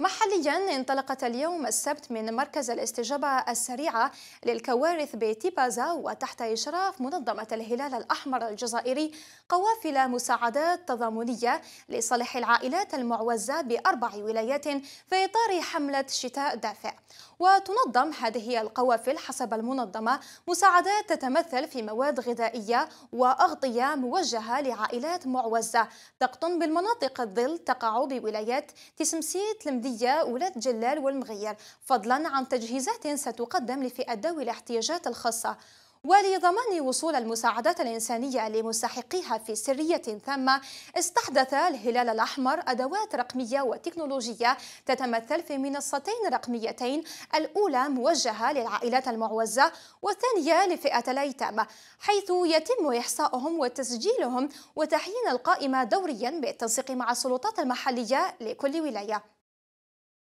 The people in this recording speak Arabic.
محليا انطلقت اليوم السبت من مركز الاستجابة السريعة للكوارث بتيبازا وتحت إشراف منظمة الهلال الأحمر الجزائري قوافل مساعدات تضامنية لصالح العائلات المعوزة بأربع ولايات في إطار حملة شتاء دافئ وتنظم هذه القوافل حسب المنظمة مساعدات تتمثل في مواد غذائية وأغطية موجهة لعائلات معوزة تقطن بالمناطق الظل تقع بولايات تسمسيت السعودية ولاة جلال والمغير فضلا عن تجهيزات ستقدم لفئة ذوي الاحتياجات الخاصة ولضمان وصول المساعدات الإنسانية لمستحقيها في سرية ثامة استحدث الهلال الأحمر أدوات رقمية وتكنولوجية تتمثل في منصتين رقميتين الأولى موجهة للعائلات المعوزة والثانية لفئة الأيتام حيث يتم إحصاؤهم وتسجيلهم وتحيين القائمة دوريا بالتنسيق مع السلطات المحلية لكل ولاية